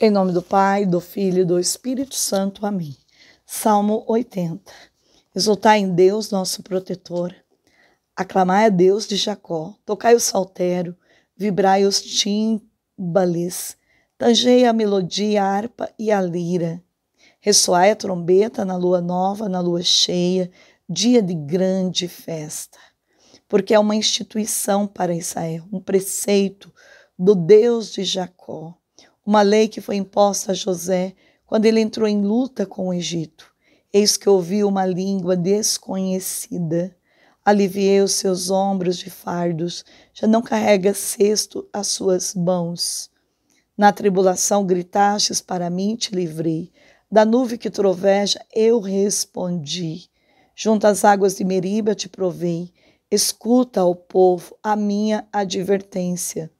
Em nome do Pai, do Filho e do Espírito Santo. Amém. Salmo 80. Exultai em Deus, nosso protetor. Aclamai a Deus de Jacó. Tocai o saltério, vibrai os timbales. Tangei a melodia, a harpa e a lira. Ressoai a trombeta na lua nova, na lua cheia, dia de grande festa. Porque é uma instituição para Israel, um preceito do Deus de Jacó uma lei que foi imposta a José quando ele entrou em luta com o Egito. Eis que ouviu uma língua desconhecida. Aliviei os seus ombros de fardos, já não carrega cesto as suas mãos. Na tribulação gritastes para mim, te livrei. Da nuvem que troveja, eu respondi. Junto às águas de Meriba te provei. Escuta, ao povo, a minha advertência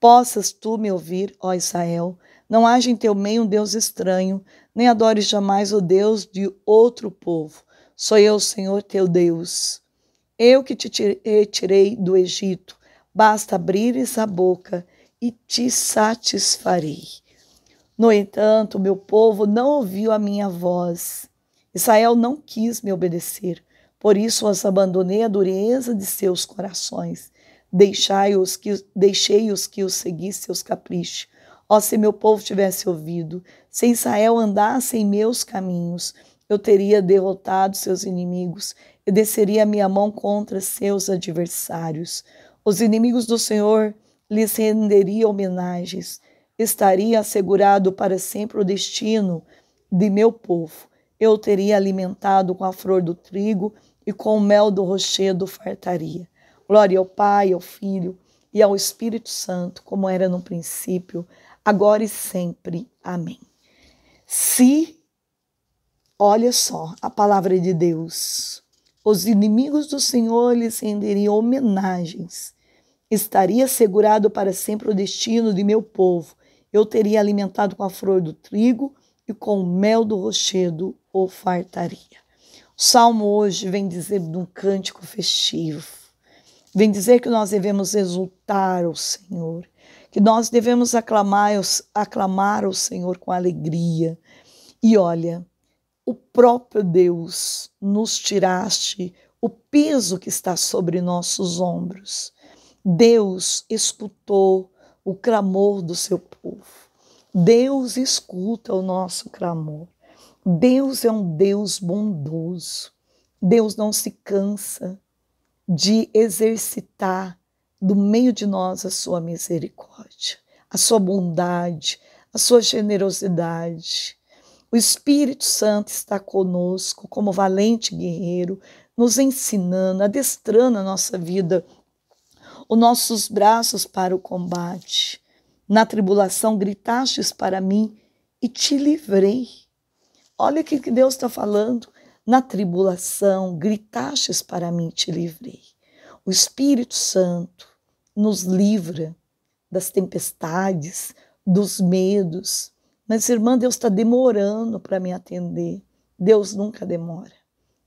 Possas tu me ouvir, ó Israel, não haja em teu meio um Deus estranho, nem adores jamais o Deus de outro povo. Sou eu, Senhor teu Deus. Eu que te retirei eh, do Egito, basta abrires a boca e te satisfarei. No entanto, meu povo não ouviu a minha voz. Israel não quis me obedecer, por isso os abandonei a dureza de seus corações deixai-os que deixei-os que os seguisse seus caprichos. Ó, se meu povo tivesse ouvido, se Israel andasse em meus caminhos, eu teria derrotado seus inimigos e desceria minha mão contra seus adversários. Os inimigos do Senhor lhes renderia homenagens. Estaria assegurado para sempre o destino de meu povo. Eu teria alimentado com a flor do trigo e com o mel do rochedo fartaria. Glória ao Pai, ao Filho e ao Espírito Santo, como era no princípio, agora e sempre. Amém. Se, olha só, a palavra de Deus, os inimigos do Senhor lhe renderiam homenagens, estaria assegurado para sempre o destino de meu povo. Eu teria alimentado com a flor do trigo e com o mel do rochedo o fartaria. O salmo hoje vem dizer de um cântico festivo, vem dizer que nós devemos exultar o Senhor, que nós devemos aclamar, aclamar o Senhor com alegria. E olha, o próprio Deus nos tiraste o peso que está sobre nossos ombros. Deus escutou o clamor do seu povo. Deus escuta o nosso clamor. Deus é um Deus bondoso. Deus não se cansa de exercitar do meio de nós a sua misericórdia, a sua bondade, a sua generosidade. O Espírito Santo está conosco como valente guerreiro, nos ensinando, adestrando a nossa vida, os nossos braços para o combate. Na tribulação gritastes para mim e te livrei. Olha o que Deus está falando. Na tribulação, gritastes para mim, te livrei. O Espírito Santo nos livra das tempestades, dos medos. Mas, irmã, Deus está demorando para me atender. Deus nunca demora.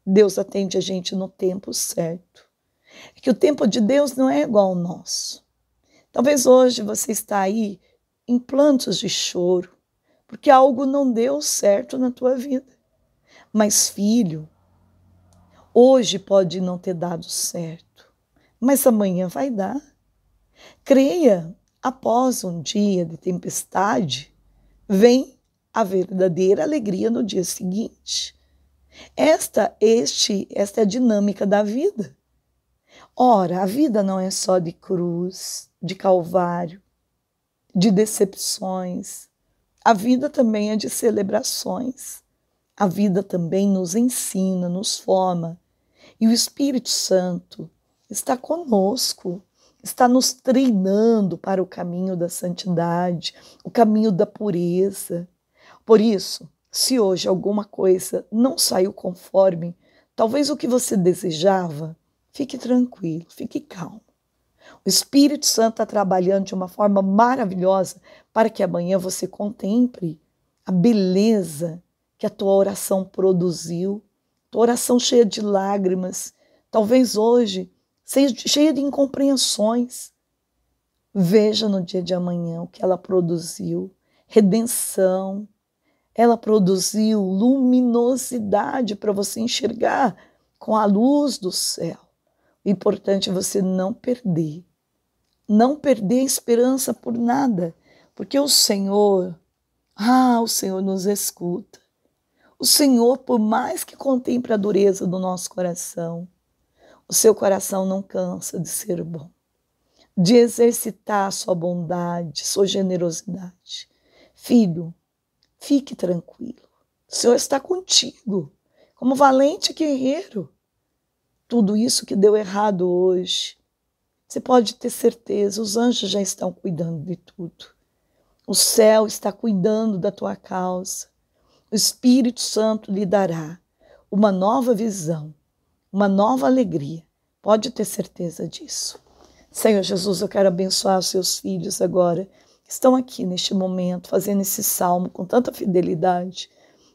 Deus atende a gente no tempo certo. É que o tempo de Deus não é igual ao nosso. Talvez hoje você está aí em plantos de choro, porque algo não deu certo na tua vida. Mas, filho, hoje pode não ter dado certo, mas amanhã vai dar. Creia, após um dia de tempestade, vem a verdadeira alegria no dia seguinte. Esta, este, esta é a dinâmica da vida. Ora, a vida não é só de cruz, de calvário, de decepções. A vida também é de celebrações. A vida também nos ensina, nos forma. E o Espírito Santo está conosco, está nos treinando para o caminho da santidade, o caminho da pureza. Por isso, se hoje alguma coisa não saiu conforme, talvez o que você desejava, fique tranquilo, fique calmo. O Espírito Santo está trabalhando de uma forma maravilhosa para que amanhã você contemple a beleza que a tua oração produziu, tua oração cheia de lágrimas, talvez hoje cheia de incompreensões. Veja no dia de amanhã o que ela produziu: redenção, ela produziu luminosidade para você enxergar com a luz do céu. O importante é você não perder, não perder a esperança por nada, porque o Senhor, ah, o Senhor nos escuta. O Senhor, por mais que contemple a dureza do nosso coração, o seu coração não cansa de ser bom, de exercitar a sua bondade, sua generosidade. Filho, fique tranquilo. O Senhor está contigo, como valente guerreiro. Tudo isso que deu errado hoje, você pode ter certeza, os anjos já estão cuidando de tudo. O céu está cuidando da tua causa. O Espírito Santo lhe dará uma nova visão, uma nova alegria. Pode ter certeza disso. Senhor Jesus, eu quero abençoar os seus filhos agora, que estão aqui neste momento, fazendo esse salmo com tanta fidelidade.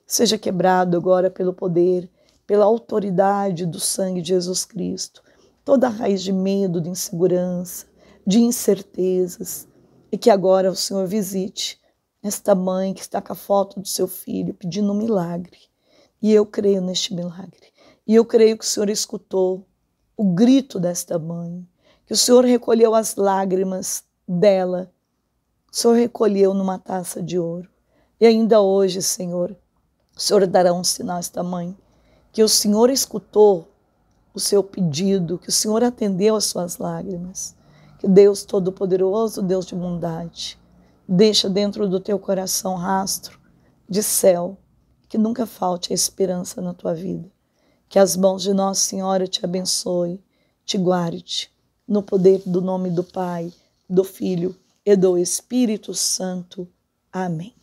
Seja quebrado agora pelo poder, pela autoridade do sangue de Jesus Cristo. Toda raiz de medo, de insegurança, de incertezas, e que agora o Senhor visite esta mãe que está com a foto do seu filho pedindo um milagre. E eu creio neste milagre. E eu creio que o Senhor escutou o grito desta mãe, que o Senhor recolheu as lágrimas dela, o Senhor recolheu numa taça de ouro. E ainda hoje, Senhor, o Senhor dará um sinal a esta mãe, que o Senhor escutou o seu pedido, que o Senhor atendeu às suas lágrimas, que Deus Todo-Poderoso, Deus de bondade, Deixa dentro do teu coração rastro de céu, que nunca falte a esperança na tua vida. Que as mãos de Nossa Senhora te abençoe, te guarde, no poder do nome do Pai, do Filho e do Espírito Santo. Amém.